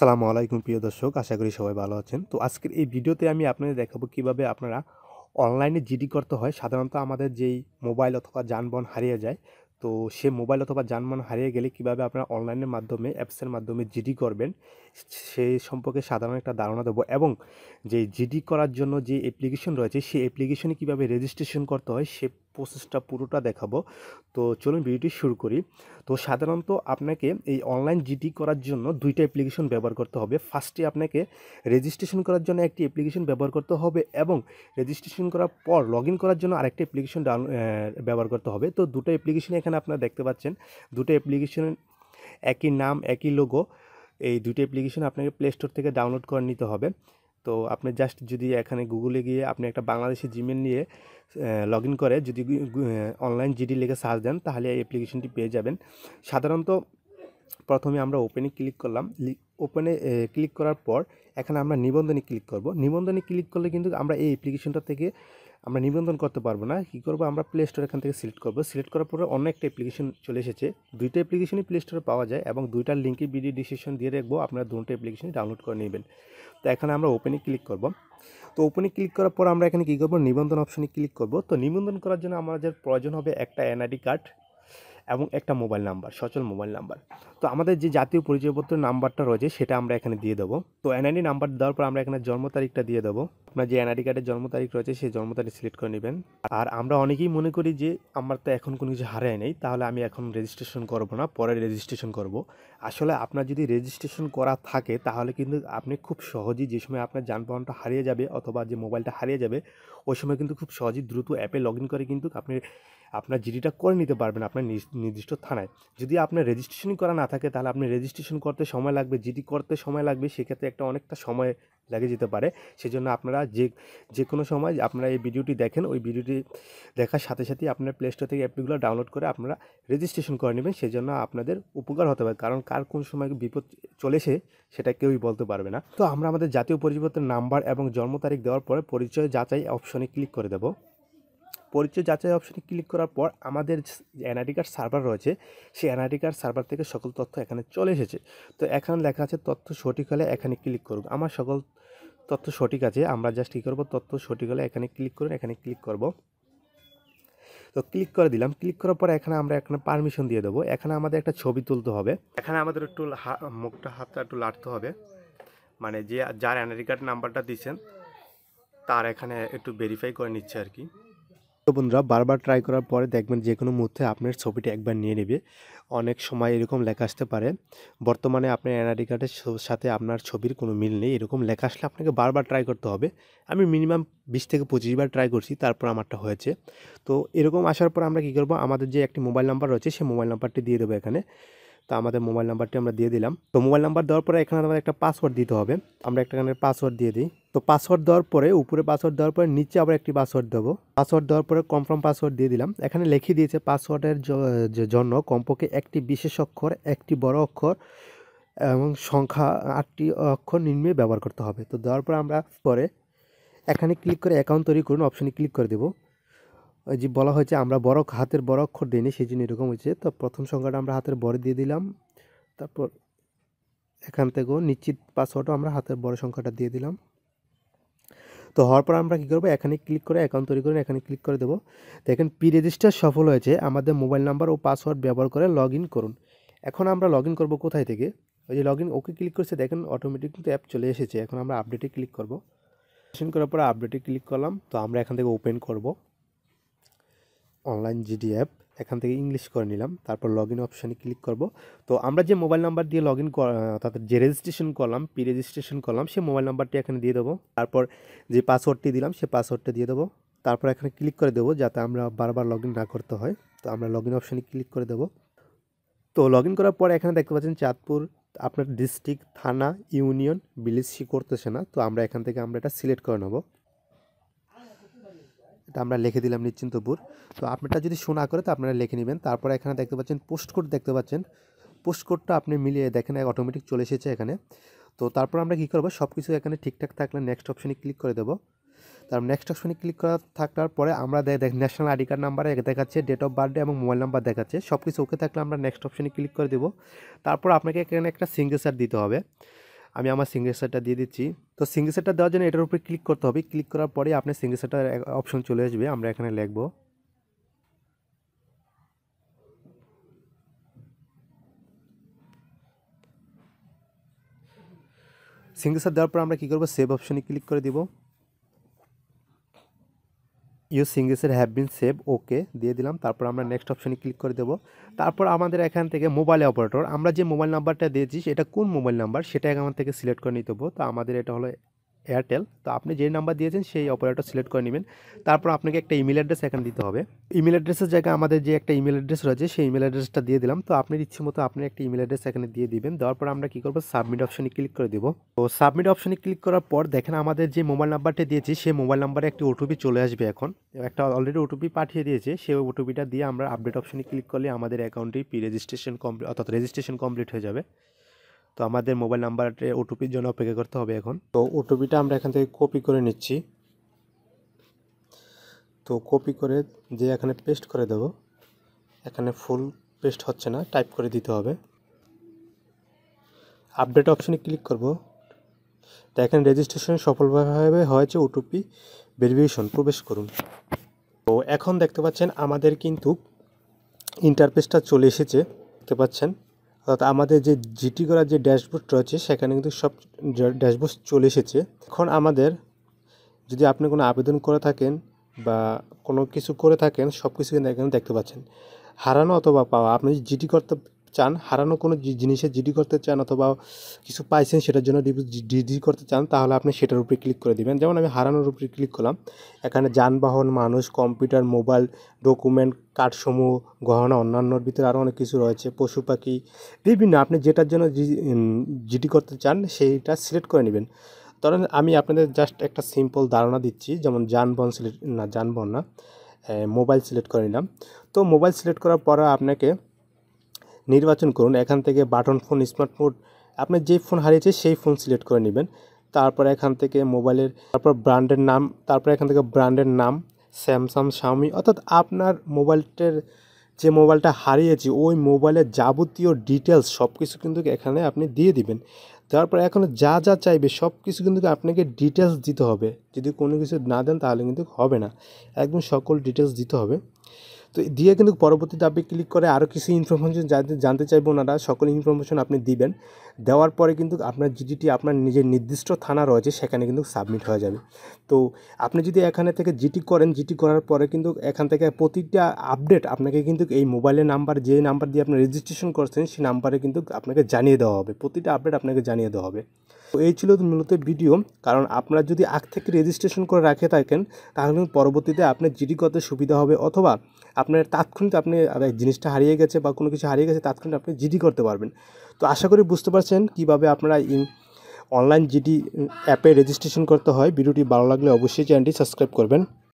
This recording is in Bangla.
সালামু আলাইকুম প্রিয় দর্শক আশা করি সবাই ভালো আছেন তো আজকের এই ভিডিওতে আমি আপনাদের দেখাবো কিভাবে আপনারা অনলাইনে জিডি করতে হয় সাধারণত আমাদের যেই মোবাইল অথবা যানবাহন হারিয়ে যায় তো সে মোবাইল অথবা যানবাহন হারিয়ে গেলে কিভাবে আপনারা অনলাইনের মাধ্যমে অ্যাপসের মাধ্যমে জিডি করবেন সেই সম্পর্কে সাধারণ একটা ধারণা দেবো এবং যে জিডি করার জন্য যে অ্যাপ্লিকেশন রয়েছে সেই অ্যাপ্লিকেশনে কিভাবে রেজিস্ট্রেশন করতে হয় সে প্রসেসটা পুরোটা দেখাবো তো চলুন ভিডিওটি শুরু করি তো সাধারণত আপনাকে এই অনলাইন জিডি করার জন্য দুইটা অ্যাপ্লিকেশন ব্যবহার করতে হবে ফার্স্টে আপনাকে রেজিস্ট্রেশন করার জন্য একটি অ্যাপ্লিকেশন ব্যবহার করতে হবে এবং রেজিস্ট্রেশন করার পর লগ করার জন্য আরেকটা অ্যাপ্লিকেশন ডাউন ব্যবহার করতে হবে তো দুটো অ্যাপ্লিকেশন এখানে আপনারা দেখতে পাচ্ছেন দুটো অ্যাপ্লিকেশন একই নাম একই লোগো এই দুটি অ্যাপ্লিকেশন আপনাকে প্লে স্টোর থেকে ডাউনলোড করে নিতে হবে তো আপনি জাস্ট যদি এখানে গুগলে গিয়ে আপনি একটা বাংলাদেশি জিমেল নিয়ে লগ ইন করে যদি অনলাইন জিডি লিখে সার্চ দেন তাহলে এই অ্যাপ্লিকেশনটি পেয়ে যাবেন সাধারণত প্রথমে আমরা ওপেনে ক্লিক করলাম ওপেনে ক্লিক করার পর এখানে আমরা নিবন্ধনে ক্লিক করব নিবন্ধনে ক্লিক করলে কিন্তু আমরা এই অ্যাপ্লিকেশনটা থেকে আমরা নিবন্ধন করতে পারবো না কী করব আমরা প্লে স্টোর এখান থেকে সিলেক্ট করবো সিলেক্ট করার পরে অন্য একটা অ্যাপ্লিকেশন চলে এসেছে দুইটা অ্যাপ্লিকেশনই প্লে স্টোরে পাওয়া যায় এবং দুইটার লিঙ্কে বিডি ডিসিশন দিয়ে রাখবো আপনারা দুটো অ্যাপ্লিকেশন ডাউনলোড করে নেবেন তো এখানে আমরা ওপেনে ক্লিক করব তো ওপেনে ক্লিক করার পর আমরা এখানে কী করবো নিবন্ধন অপশনে ক্লিক করব তো নিবন্ধন করার জন্য আমাদের প্রয়োজন হবে একটা এনআইডি কার্ড এবং একটা মোবাইল নাম্বার সচল মোবাইল নাম্বার তো আমাদের যে জাতীয় পরিচয়পত্র নাম্বারটা রয়েছে সেটা আমরা এখানে দিয়ে দেবো তো এনআইডি নাম্বার দেওয়ার পর আমরা এখানে জন্ম তারিখটা দিয়ে দেবো আপনার যে এনআইডি কার্ডের জন্ম তারিখ রয়েছে সেই জন্ম তারিখ সিলেক্ট করে নেবেন আর আমরা অনেকেই মনে করি যে আমার তো এখন কোনো কিছু হারায় নেই তাহলে আমি এখন রেজিস্ট্রেশন করব না পরে রেজিস্ট্রেশন করব আসলে আপনার যদি রেজিস্ট্রেশন করা থাকে তাহলে কিন্তু আপনি খুব সহজেই যে সময় আপনার যানবাহনটা হারিয়ে যাবে অথবা যে মোবাইলটা হারিয়ে যাবে ওই সময় কিন্তু খুব সহজেই দ্রুত অ্যাপে লগ ইন করে কিন্তু আপনি আপনার জিডিটা করে নিতে পারবেন আপনার নির্দিষ্ট থানায় যদি আপনার রেজিস্ট্রেশনই করা না থাকে তাহলে আপনি রেজিস্ট্রেশন করতে সময় লাগবে জিডি করতে সময় লাগবে সেক্ষেত্রে একটা অনেকটা সময় লাগে যেতে পারে সেজন্য আপনারা যে যে কোনো সময় আপনারা এই ভিডিওটি দেখেন ওই ভিডিওটি দেখার সাথে সাথে আপনার প্লে স্টোর থেকে অ্যাপগুলো ডাউনলোড করে আপনারা রেজিস্ট্রেশন করে নেবেন সেজন্য আপনাদের উপকার হতে পারে কারণ কার কোন সময় বিপদ চলেছে সেটা কেউই বলতে পারবে না তো আমরা আমাদের জাতীয় পরিবর্তন নাম্বার এবং জন্ম তারিখ দেওয়ার পরে পরিচয় যাচাই অপশনে ক্লিক করে দেবো পরিচয় যাচাই অপশনে ক্লিক করার পর আমাদের অ্যানাডিকার কার্ড সার্ভার রয়েছে সেই অ্যানাডিকার কার্ড সার্ভার থেকে সকল তথ্য এখানে চলে এসেছে তো এখানে লেখা আছে তথ্য সঠিক হলে এখানে ক্লিক করুন আমার সকল তথ্য সঠিক আছে আমরা জাস্ট কী করবো তথ্য সঠিক হলে এখানে ক্লিক করুন এখানে ক্লিক করব তো ক্লিক করে দিলাম ক্লিক করার পর এখানে আমরা এখানে পারমিশন দিয়ে দেবো এখানে আমাদের একটা ছবি তুলতে হবে এখানে আমাদের একটু মুখটা হাতটা একটু লাটতে হবে মানে যে যার এনআইডি কার্ড নাম্বারটা দিচ্ছেন তার এখানে একটু ভেরিফাই করে নিচ্ছে আর কি তো বন্ধুরা বারবার ট্রাই করার পরে দেখবেন যে কোনো মুহূর্তে আপনার ছবিটা একবার নিয়ে নেবে অনেক সময় এরকম লেখা আসতে পারে বর্তমানে আপনার এনআরডি কার্ডের সাথে আপনার ছবির কোনো মিল নেই এরকম লেখা আসলে আপনাকে বারবার ট্রাই করতে হবে আমি মিনিমাম বিশ থেকে পঁচিশবার ট্রাই করছি তারপর আমারটা হয়েছে তো এরকম আসার পর আমরা কী করবো আমাদের যে একটি মোবাইল নাম্বার রয়েছে সেই মোবাইল নাম্বারটি দিয়ে দেবো এখানে তো আমাদের মোবাইল নাম্বারটি আমরা দিয়ে দিলাম তো মোবাইল নাম্বার দেওয়ার পরে এখানে আমাদের একটা পাসওয়ার্ড দিতে হবে আমরা একটা এখানে পাসওয়ার্ড দিয়ে দিই তো পাসওয়ার্ড দেওয়ার পরে উপরে পাসওয়ার্ড দেওয়ার পরে নিচে আবার একটি পাসওয়ার্ড দেবো পাসওয়ার্ড দেওয়ার পরে কনফার্ম পাসওয়ার্ড দিয়ে দিলাম এখানে লিখে দিয়েছে পাসওয়ার্ডের জন্য কমপক্ষে একটি বিশেষ অক্ষর একটি বড় অক্ষর এবং সংখ্যা আটটি অক্ষর নিম্নে ব্যবহার করতে হবে তো দেওয়ার পরে আমরা পরে এখানে ক্লিক করে অ্যাকাউন্ট তৈরি করুন অপশানে ক্লিক করে দেবো যে বলা হয়েছে আমরা বড় হাতের বড় অক্ষর দিইনি সেই জন্য এরকম হয়েছে তো প্রথম সংখ্যাটা আমরা হাতের বড় দিয়ে দিলাম তারপর এখান থেকেও নিশ্চিত পাসওয়ার্ডও আমরা হাতের বড় সংখ্যাটা দিয়ে দিলাম তো হওয়ার পর আমরা কী করবো এখানে ক্লিক করে অ্যাকাউন্ট তৈরি করে এখানে ক্লিক করে দেবো দেখেন পি রেজিস্টার সফল হয়েছে আমাদের মোবাইল নাম্বার ও পাসওয়ার্ড ব্যবহার করে লগ করুন এখন আমরা লগ ইন করবো কোথায় থেকে ওই যে লগ ইন ওকে ক্লিক করছে দেখেন অটোমেটিক কিন্তু অ্যাপ চলে এসেছে এখন আমরা আপডেটে ক্লিক করব করার পর আপডেটে ক্লিক করলাম তো আমরা এখান থেকে ওপেন করবো অনলাইন জিডি অ্যাপ এখান থেকে ইংলিশ করে নিলাম তারপর লগ ইন অপশানে ক্লিক করব তো আমরা যে মোবাইল নাম্বার দিয়ে লগ ইন অর্থাৎ যে রেজিস্ট্রেশন করলাম প্রি রেজিস্ট্রেশন করলাম সে মোবাইল নাম্বারটি এখানে দিয়ে দেবো তারপর যে পাসওয়ার্ডটি দিলাম সে পাসওয়ার্ডটা দিয়ে দেবো তারপর এখানে ক্লিক করে দেবো যাতে আমরা বারবার লগ না করতে হয় তো আমরা লগ ইন অপশানে ক্লিক করে দেবো তো লগ করার পর এখানে দেখতে পাচ্ছেন চাঁদপুর আপনার ডিস্ট্রিক্ট থানা ইউনিয়ন বিলিজ সি করতেছে না তো আমরা এখান থেকে আমরা এটা সিলেক্ট করে নেবো এটা আমরা লিখে দিলাম নিশ্চিন্তপুর তো আপনারটা যদি শোনা করে তো আপনারা লিখে নেবেন তারপরে এখানে দেখতে পাচ্ছেন পোস্ট কোড দেখতে পাচ্ছেন পোস্ট কোডটা আপনি মিলিয়ে দেখেন অটোমেটিক চলে এসেছে এখানে তো তারপর আমরা কী করবো সব কিছু এখানে ঠিকঠাক থাকলে নেক্সট অপশানে ক্লিক করে দেবো তার নেক্সট অপশনে ক্লিক করা থাকার পরে আমরা দেখ ন্যাশনাল আইডি কার্ড নাম্বারে দেখাচ্ছে ডেট অফ বার্থডে এবং মোবাইল নাম্বার দেখাচ্ছে সব কিছু ওকে থাকলে আমরা নেক্সট অপশনে ক্লিক করে দেবো তারপর আপনাকে এখানে একটা সিঙ্গনেচার দিতে হবে আমি আমার সিগনেচারটা দিয়ে দিচ্ছি তো সিগনেচারটা দেওয়ার জন্য এটার উপরে ক্লিক করতে হবে ক্লিক করার পরে আপনার সিগনেচারটার অপশন চলে আসবে আমরা এখানে লিখব সিগনেচার দেওয়ার পর আমরা কী করবো সেভ অপশনে ক্লিক করে দিব use settings have been saved okay দিয়ে দিলাম তারপর আমরা নেক্সট অপশানে ক্লিক করে দেবো তারপর আমাদের এখান থেকে মোবাইল অপারেটর আমরা যে মোবাইল নাম্বারটা দিয়েছি এটা কোন মোবাইল নাম্বার সেটা এখান থেকে সিলেক্ট করে নিতে তো আমাদের এটা হলো এয়ারটেল তো আপনি যে নাম্বার দিয়েছেন সেই অপারেটর সিলেক্ট করে নেবেন তারপর আপনাকে একটা ইমেল অ্যাড্রেস এখানে দিতে হবে ইমেল অ্যাড্রেসের জায়গায় আমাদের যে একটা ইমেল অ্যাড্রেস রয়েছে সেই ইমেল অ্যাড্রেসটা দিয়ে দিলাম তো আপনার ইচ্ছে মতো আপনি একটা ইমেল অ্যাড্রেস এখানে দিয়ে দিবেন দেওয়ার পর আমরা কী করবো সাবমিট অপশনে ক্লিক করে দেবো তো সাবমিট অপশনে ক্লিক করার পর দেখেন আমাদের যে মোবাইল নাম্বারটা দিয়েছি সেই মোবাইল নাম্বারে একটি ওটিপি চলে আসবে এখন একটা অলরেডি ওটিপি পাঠিয়ে দিয়েছে সেই ওটিপিটা দিয়ে আমরা আপডেট অপশনে ক্লিক করলে আমাদের অ্যাকাউন্টে পি রেজিস্ট্রেশন কমপ্লিট অর্থাৎ রেজিস্ট্রেশন কমপ্লিট হয়ে যাবে তো আমাদের মোবাইল নাম্বারে ওটিপির জন্য অপেক্ষা করতে হবে এখন তো ওটিপিটা আমরা এখান থেকে কপি করে নিচ্ছি তো কপি করে যে এখানে পেস্ট করে দেব এখানে ফুল পেস্ট হচ্ছে না টাইপ করে দিতে হবে আপডেট অপশানে ক্লিক করব তো এখানে রেজিস্ট্রেশন সফলভাবে হয়েছে ওটিপি ভেরিফিকেশন প্রবেশ করুন তো এখন দেখতে পাচ্ছেন আমাদের কিন্তু ইন্টারফেসটা চলে এসেছে দেখতে পাচ্ছেন অর্থাৎ আমাদের যে জিটি করার যে ড্যাশবোর্ড রয়েছে সেখানে কিন্তু সব ড্যাশবোর্ড চলে এসেছে এখন আমাদের যদি আপনি কোনো আবেদন করে থাকেন বা কোনো কিছু করে থাকেন সব কিছু কিন্তু এখানে দেখতে পাচ্ছেন হারানো অথবা পাওয়া আপনি জিটি করতে চান হারানো কোনো জিনিসে জিডি করতে চান অথবা কিছু পাইছেন সেটার জন্য জিডি করতে চান তাহলে আপনি সেটার উপরে ক্লিক করে দেবেন যেমন আমি হারানোর উপরে ক্লিক করলাম এখানে যানবাহন মানুষ কম্পিউটার মোবাইল ডকুমেন্ট কাঠসমূহ গহনা অন্যান্যর ভিতরে আরও অনেক কিছু রয়েছে পশু পাখি বিভিন্ন আপনি যেটার জন্য জিডি করতে চান সেইটা সিলেক্ট করে নেবেন ধরেন আমি আপনাদের জাস্ট একটা সিম্পল ধারণা দিচ্ছি যেমন যানবাহন সিলেক্ট না যানবাহন না মোবাইল সিলেক্ট করে নিলাম তো মোবাইল সিলেক্ট করার পরে আপনাকে নির্বাচন করুন এখান থেকে বাটন ফোন স্মার্টফোন আপনি যে ফোন হারিয়েছে সেই ফোন সিলেক্ট করে নেবেন তারপর এখান থেকে মোবাইলের তারপর ব্র্যান্ডের নাম তারপর এখান থেকে ব্র্যান্ডের নাম স্যামসাং শাওমি অর্থাৎ আপনার মোবাইলটার যে মোবাইলটা হারিয়েছি ওই মোবাইলের যাবতীয় ডিটেলস সব কিছু কিন্তু এখানে আপনি দিয়ে দিবেন তারপর এখন যা যা চাইবে সব কিছু কিন্তু আপনাকে ডিটেলস দিতে হবে যদি কোনো কিছু না দেন তাহলে কিন্তু হবে না একদম সকল ডিটেলস দিতে হবে তো দিয়ে কিন্তু পরবর্তী আপনি ক্লিক করে আরও কিছু ইনফরমেশন জানতে চাইবো ওনারা সকল ইনফরমেশন আপনি দিবেন দেওয়ার পরে কিন্তু আপনার জিডিটি আপনার নিজের নির্দিষ্ট থানা রয়েছে সেখানে কিন্তু সাবমিট হয়ে যাবে তো আপনি যদি এখানে থেকে জিটি করেন জিটি করার পরে কিন্তু এখান থেকে প্রতিটা আপডেট আপনাকে কিন্তু এই মোবাইলের নাম্বার যে নাম্বার দিয়ে আপনি রেজিস্ট্রেশন করছেন সেই নাম্বারে কিন্তু আপনাকে জানিয়ে দেওয়া হবে প্রতিটা আপডেট আপনাকে জানিয়ে দেওয়া হবে এই ছিল মূলত ভিডিও কারণ আপনারা যদি আগ থেকে রেজিস্ট্রেশন করে রাখে থাকেন তাহলে পরবর্তীতে আপনার জিডি করতে সুবিধা হবে অথবা আপনার তাৎক্ষণিক আপনি জিনিসটা হারিয়ে গেছে বা কোনো কিছু হারিয়ে গেছে তাৎক্ষণিক আপনি জিডি করতে পারবেন তো আশা করি বুঝতে পারছেন কীভাবে আপনারা অনলাইন জিডি অ্যাপে রেজিস্ট্রেশন করতে হয় ভিডিওটি ভালো লাগলে অবশ্যই চ্যানেলটি সাবস্ক্রাইব করবেন